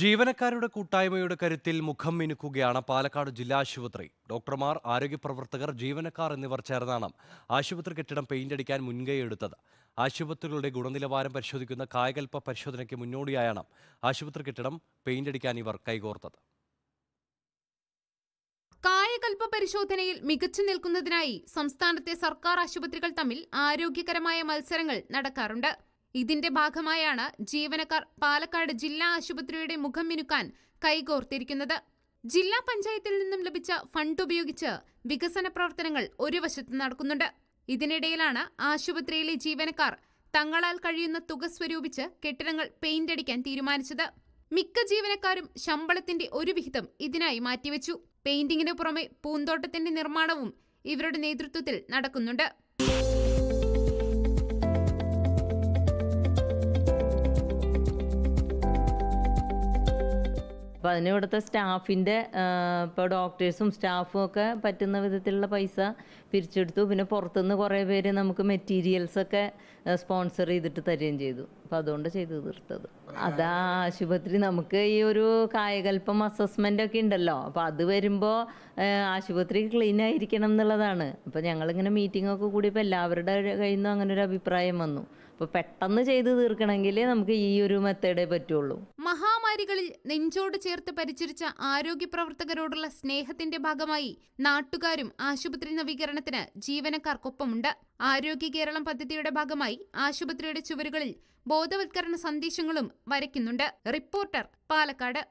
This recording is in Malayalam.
ജീവനക്കാരുടെ കൂട്ടായ്മയുടെ കരുത്തിൽ മുഖം മിനുക്കുകയാണ് പാലക്കാട് ജില്ലാ ആശുപത്രി ഡോക്ടർമാർ പ്രവർത്തകർ ജീവനക്കാർ എന്നിവർ ചേർന്നാണ് ആശുപത്രി കെട്ടിടം പെയിന്റ് പെയിന്റടിക്കാൻ മുൻകൈയെടുത്തത് ആശുപത്രികളുടെ ഗുണനിലവാരം പരിശോധിക്കുന്ന കായകൽപ്പ പരിശോധനയ്ക്ക് മുന്നോടിയായാണ് ആശുപത്രി കെട്ടിടം പെയിന്റ് അടിക്കാൻ ഇവർ കൈകോർത്തത് കായകൽപ്പ പരിശോധനയിൽ മികച്ചു നിൽക്കുന്നതിനായി സംസ്ഥാനത്തെ സർക്കാർ ആശുപത്രികൾ തമ്മിൽ ആരോഗ്യകരമായ മത്സരങ്ങൾ നടക്കാറുണ്ട് ഇതിന്റെ ഭാഗമായാണ് ജീവനക്കാർ പാലക്കാട് ജില്ലാ ആശുപത്രിയുടെ മുഖം മിനുക്കാൻ കൈകോർത്തിരിക്കുന്നത് ജില്ലാ പഞ്ചായത്തിൽ നിന്നും ലഭിച്ച ഫണ്ട് ഉപയോഗിച്ച് വികസന പ്രവർത്തനങ്ങൾ ഒരു വശത്ത് നടക്കുന്നുണ്ട് ഇതിനിടയിലാണ് ആശുപത്രിയിലെ ജീവനക്കാർ തങ്ങളാൽ കഴിയുന്ന തുക സ്വരൂപിച്ച് കെട്ടിടങ്ങൾ പെയിന്റ് അടിക്കാൻ തീരുമാനിച്ചത് മിക്ക ജീവനക്കാരും ശമ്പളത്തിന്റെ ഒരു വിഹിതം ഇതിനായി മാറ്റിവെച്ചു പെയിന്റിങ്ങിനു പുറമെ പൂന്തോട്ടത്തിന്റെ നിർമ്മാണവും ഇവരുടെ നേതൃത്വത്തിൽ നടക്കുന്നുണ്ട് അപ്പോൾ അതിന് ഇവിടുത്തെ സ്റ്റാഫിൻ്റെ ഇപ്പോൾ ഡോക്ടേഴ്സും സ്റ്റാഫും ഒക്കെ പറ്റുന്ന വിധത്തിലുള്ള പൈസ പിരിച്ചെടുത്തു പിന്നെ പുറത്തുനിന്ന് കുറേ പേര് നമുക്ക് മെറ്റീരിയൽസൊക്കെ സ്പോൺസർ ചെയ്തിട്ട് തരികയും ചെയ്തു അപ്പോൾ അതുകൊണ്ട് ചെയ്തു തീർത്തത് അതാ ആശുപത്രി നമുക്ക് ഈ ഒരു കായകൽപ്പം അസസ്മെൻ്റ് ഒക്കെ ഉണ്ടല്ലോ അപ്പോൾ അത് വരുമ്പോൾ ആശുപത്രി ക്ലീൻ ആയിരിക്കണം എന്നുള്ളതാണ് അപ്പോൾ ഞങ്ങളിങ്ങനെ മീറ്റിംഗ് ഒക്കെ കൂടിയപ്പോൾ എല്ലാവരുടെ കയ്യിൽ നിന്നും അങ്ങനെ ഒരു അഭിപ്രായം വന്നു അപ്പോൾ പെട്ടെന്ന് ചെയ്തു തീർക്കണമെങ്കിൽ നമുക്ക് ഈ ഒരു മെത്തേഡേ പറ്റുള്ളൂ മഹാ അധികാരികളിൽ നെഞ്ചോട് ചേർത്ത് പരിചരിച്ച ആരോഗ്യ പ്രവർത്തകരോടുള്ള സ്നേഹത്തിന്റെ ഭാഗമായി നാട്ടുകാരും ആശുപത്രി നവീകരണത്തിന് ജീവനക്കാർക്കൊപ്പമുണ്ട് ആരോഗ്യ കേരളം പദ്ധതിയുടെ ഭാഗമായി ആശുപത്രിയുടെ ചുവരുകളിൽ ബോധവൽക്കരണ സന്ദേശങ്ങളും വരയ്ക്കുന്നുണ്ട് റിപ്പോർട്ടർ പാലക്കാട്